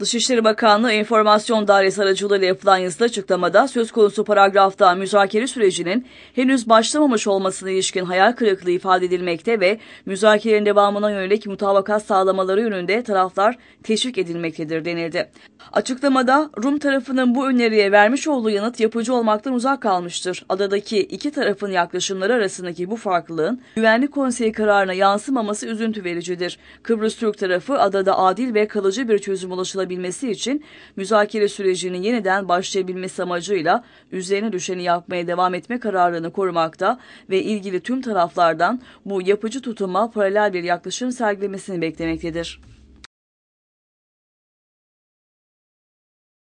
Dışişleri Bakanlığı Enformasyon Dairesi aracılığıyla yapılan yazılı açıklamada söz konusu paragrafta müzakere sürecinin henüz başlamamış olmasına ilişkin hayal kırıklığı ifade edilmekte ve müzakerelerin devamına yönelik mutabakat sağlamaları yönünde taraflar teşvik edilmektedir denildi. Açıklamada Rum tarafının bu öneriye vermiş olduğu yanıt yapıcı olmaktan uzak kalmıştır. Adadaki iki tarafın yaklaşımları arasındaki bu farklılığın Güvenlik Konseyi kararına yansımaması üzüntü vericidir. Kıbrıs Türk tarafı adada adil ve kalıcı bir çözüm ulaşılabilir anlaşılabilmesi için müzakere sürecinin yeniden başlayabilmesi amacıyla üzerine düşeni yapmaya devam etme kararını korumakta ve ilgili tüm taraflardan bu yapıcı tutuma paralel bir yaklaşım sergilemesini beklemektedir.